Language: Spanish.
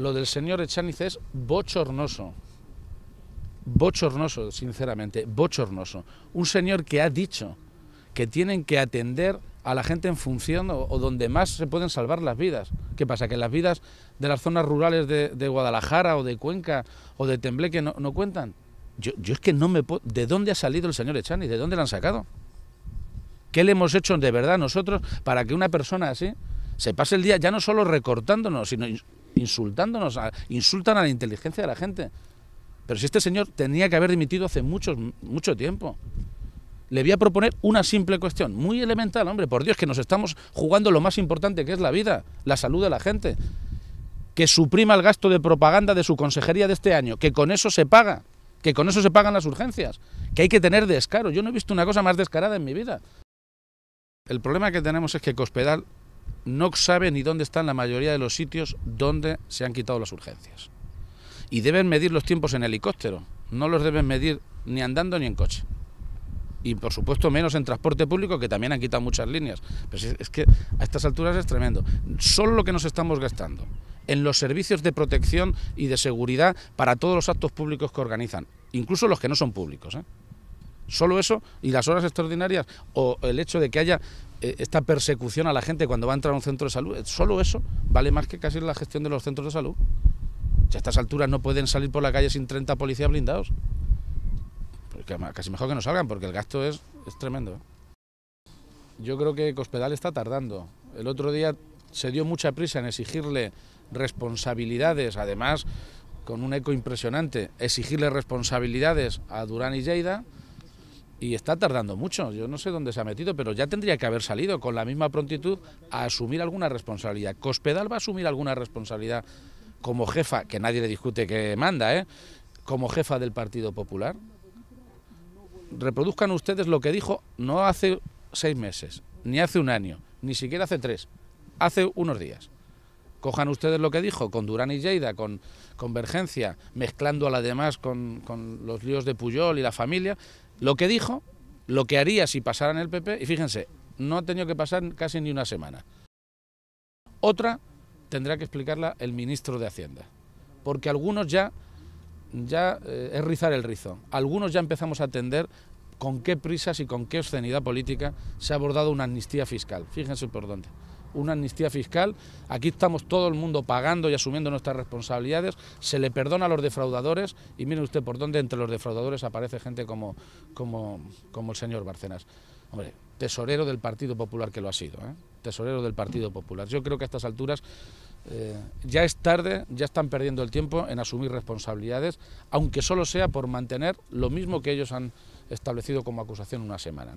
lo del señor Echaniz es bochornoso. Bochornoso, sinceramente, bochornoso. Un señor que ha dicho que tienen que atender a la gente en función o, donde más se pueden salvar las vidas. ¿Qué pasa? ¿Que las vidas de las zonas rurales de, Guadalajara o de Cuenca o de Tembleque no, cuentan? Yo, es que no me puedo... ¿De dónde ha salido el señor Echániz, ¿De dónde lo han sacado? ¿Qué le hemos hecho de verdad nosotros para que una persona así se pase el día ya no solo recortándonos, sino insultándonos, insultan a la inteligencia de la gente. Pero si este señor tenía que haber dimitido hace mucho, mucho tiempo. Le voy a proponer una simple cuestión, muy elemental, hombre, por Dios, que nos estamos jugando lo más importante que es la vida, la salud de la gente. Que suprima el gasto de propaganda de su consejería de este año, que con eso se paga, que con eso se pagan las urgencias, que hay que tener descaro. Yo no he visto una cosa más descarada en mi vida. El problema que tenemos es que Cospedal no sabe ni dónde están la mayoría de los sitios donde se han quitado las urgencias. Y deben medir los tiempos en helicóptero, no los deben medir ni andando ni en coche. Y por supuesto menos en transporte público, que también han quitado muchas líneas. Pero es que a estas alturas es tremendo. Solo lo que nos estamos gastando en los servicios de protección y de seguridad para todos los actos públicos que organizan, incluso los que no son públicos. ¿eh? Solo eso y las horas extraordinarias o el hecho de que haya eh, esta persecución a la gente cuando va a entrar a un centro de salud, eh, solo eso vale más que casi la gestión de los centros de salud. Si a estas alturas no pueden salir por la calle sin 30 policías blindados, pues casi mejor que no salgan porque el gasto es, es tremendo. ¿eh? Yo creo que Cospedal está tardando. El otro día se dio mucha prisa en exigirle responsabilidades, además con un eco impresionante, exigirle responsabilidades a Durán y Lleida y está tardando mucho. Yo no sé dónde se ha metido, pero ya tendría que haber salido con la misma prontitud a asumir alguna responsabilidad. Cospedal va a asumir alguna responsabilidad como jefa, que nadie le discute que manda, ¿eh? como jefa del Partido Popular. Reproduzcan ustedes lo que dijo no hace seis meses, ni hace un año, ni siquiera hace tres, hace unos días. Cojan ustedes lo que dijo con Durán y Lleida, con Convergencia, mezclando a la demás con, los líos de Puyol y la familia, lo que dijo, lo que haría si pasara en el PP, y fíjense, no ha tenido que pasar casi ni una semana. Otra tendrá que explicarla el ministro de Hacienda, porque algunos ya, ya eh, es rizar el rizo, algunos ya empezamos a atender con qué prisas y con qué obscenidad política se ha abordado una amnistía fiscal. Fíjense por dónde una amnistía fiscal. Aquí estamos todo el mundo pagando y asumiendo nuestras responsabilidades. Se le perdona a los defraudadores y mire usted por dónde entre los defraudadores aparece gente como, como, como el señor Barcenas. Hombre, tesorero del Partido Popular que lo ha sido, ¿eh? tesorero del Partido Popular. Yo creo que a estas alturas eh, ya es tarde, ya están perdiendo el tiempo en asumir responsabilidades, aunque solo sea por mantener lo mismo que ellos han establecido como acusación una semana.